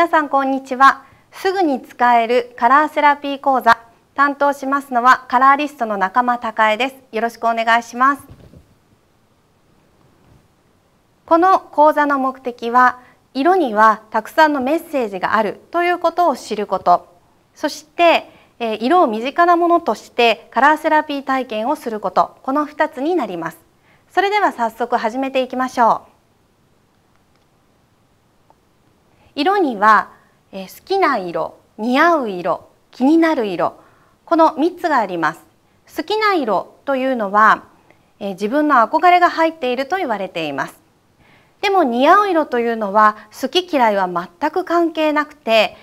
皆さんこんにちはすぐに使えるカラーセラピー講座担当しますのはカラーリストの仲間孝江ですよろしくお願いしますこの講座の目的は色にはたくさんのメッセージがあるということを知ることそして色を身近なものとしてカラーセラピー体験をすることこの2つになりますそれでは早速始めていきましょう色には、え好きな色似合う色気になる色この3つがあります好きな色というのは、え自分の憧れが入っていると言われていますでも似合う色というのは好き嫌いは全く関係なくて、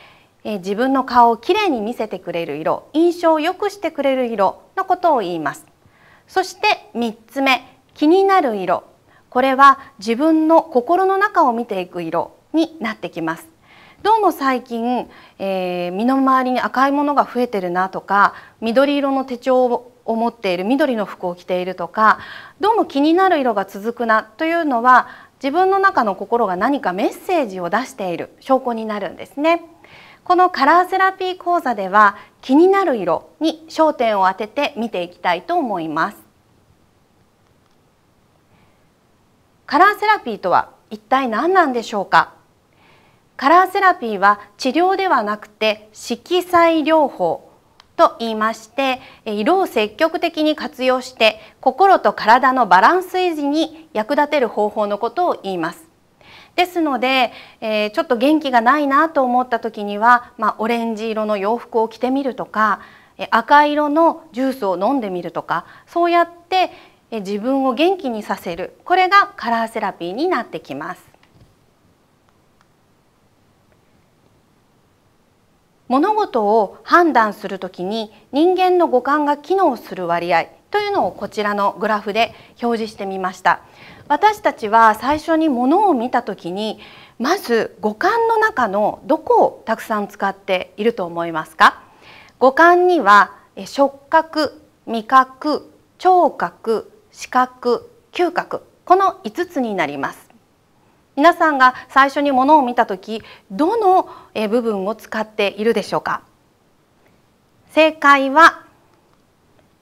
え自分の顔をきれいに見せてくれる色印象を良くしてくれる色のことを言いますそして3つ目気になる色これは自分の心の中を見ていく色になってきますどうも最近、えー、身の回りに赤いものが増えてるなとか緑色の手帳を持っている緑の服を着ているとかどうも気になる色が続くなというのは自分の中の心が何かメッセージを出している証拠になるんですね。このカラーセラピー講座では気になる色に焦点を当てて見ていきたいと思います。カラーセラピーとは一体何なんでしょうかカラーセラピーは治療ではなくて色彩療法と言いまして色を積極的に活用して心と体のバランス維持に役立てる方法のことを言います。ですので、えー、ちょっと元気がないなと思った時には、まあ、オレンジ色の洋服を着てみるとか赤色のジュースを飲んでみるとかそうやって自分を元気にさせるこれがカラーセラピーになってきます。物事を判断するときに人間の五感が機能する割合というのをこちらのグラフで表示してみました私たちは最初に物を見た時にまず五感の中のどこをたくさん使っていると思いますか五感には触覚、味覚、聴覚、視覚、嗅覚この5つになります皆さんが最初にものを見た時どの部分を使っているでしょうか正解は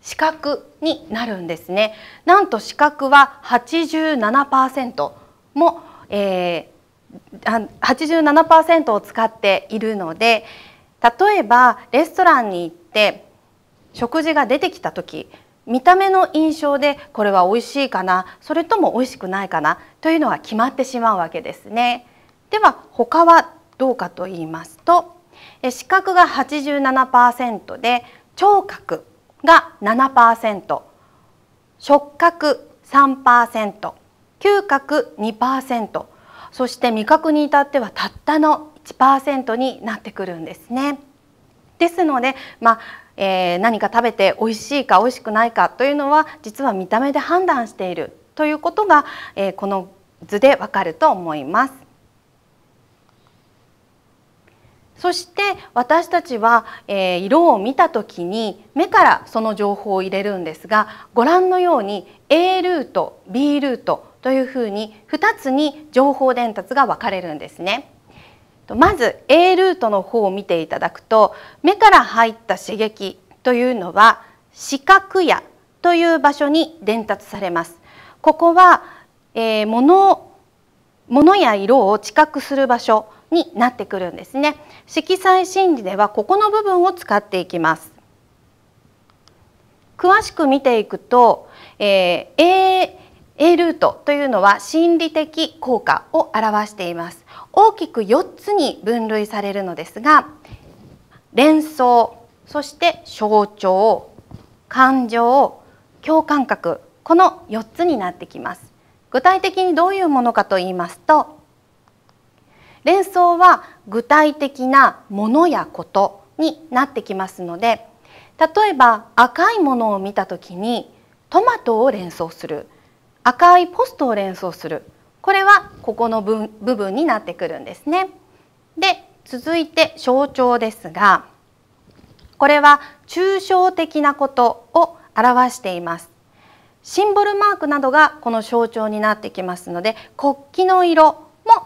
視覚になるんですねなんと視覚は87%も、えー、87%を使っているので例えばレストランに行って食事が出てきた時見た目の印象でこれは美味しいかなそれとも美味しくないかなというのは決まってしまうわけですね。では他はどうかと言いますと視覚が87%で聴覚が7%触覚3%嗅覚2%そして味覚に至ってはたったの1%になってくるんですね。ですので、まあ、えー、何か食べて美味しいか美味しくないかというのは実は見た目で判断しているということが、えー、この図でわかると思います。そして私たちは、えー、色を見た時に目からその情報を入れるんですがご覧のように A ルート B ルートというふうに2つに情報伝達が分かれるんですね。まず A ルートの方を見ていただくと目から入った刺激というのは視覚野という場所に伝達されます。ここは、えー、物物や色を知覚する場所になってくるんですね。色彩心理ではここの部分を使っていきます。詳しく見ていくと、えー、A, A ルートというのは心理的効果を表しています。大きく4つに分類されるのですが連想そして象徴感情共感覚この4つになってきます具体的にどういうものかと言いますと連想は具体的なものやことになってきますので例えば赤いものを見た時にトマトを連想する赤いポストを連想するこれはここの部分になってくるんですね。で続いて象徴ですがこれは抽象的なことを表しています。シンボルマークなどがこの象徴になってきますので国旗の色も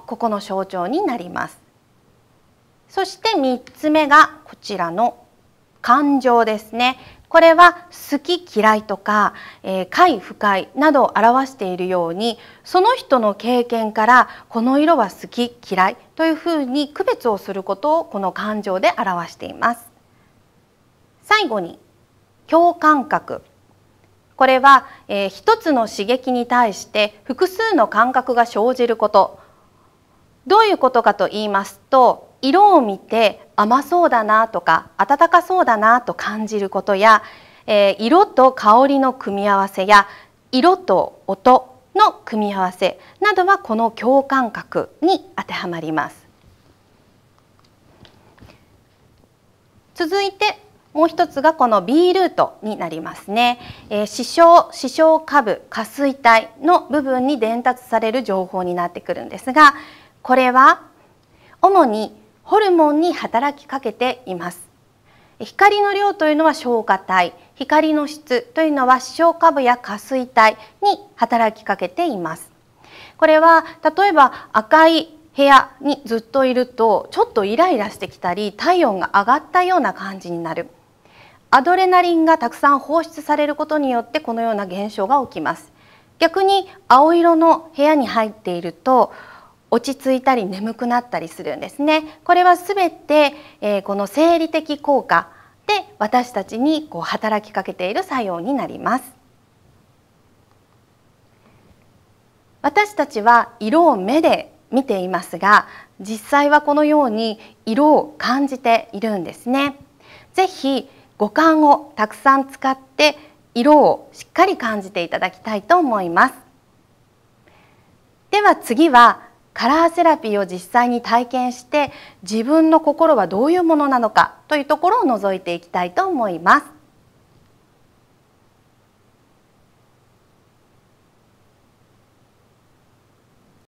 ここの象徴になります。そして3つ目がこちらの感情ですね。これは好き嫌いとか、えー、快不快などを表しているようにその人の経験からこの色は好き嫌いというふうに区別をすることをこの感情で表しています。最後に共感覚これは、えー、一つの刺激に対して複数の感覚が生じることどういうことかと言いますと色を見て甘そうだなとか温かそうだなと感じることや、えー、色と香りの組み合わせや色と音の組み合わせなどはこの共感覚に当てはまります続いてもう一つがこの B ルートになりますね、えー、視床、視床下部、下垂体の部分に伝達される情報になってくるんですがこれは主にホルモンに働きかけています光の量というのは消化体光の質というのは視床下部や下垂体に働きかけていますこれは例えば赤い部屋にずっといるとちょっとイライラしてきたり体温が上がったような感じになるアドレナリンがたくさん放出されることによってこのような現象が起きます逆に青色の部屋に入っていると落ち着いたり眠くなったりするんですね。これはすべて、えー、この生理的効果で私たちにこう働きかけている作用になります。私たちは色を目で見ていますが実際はこのように色を感じているんですね。ぜひ五感をたくさん使って色をしっかり感じていただきたいと思います。では次はカラーセラピーを実際に体験して自分の心はどういうものなのかというところを覗いていきたいと思います。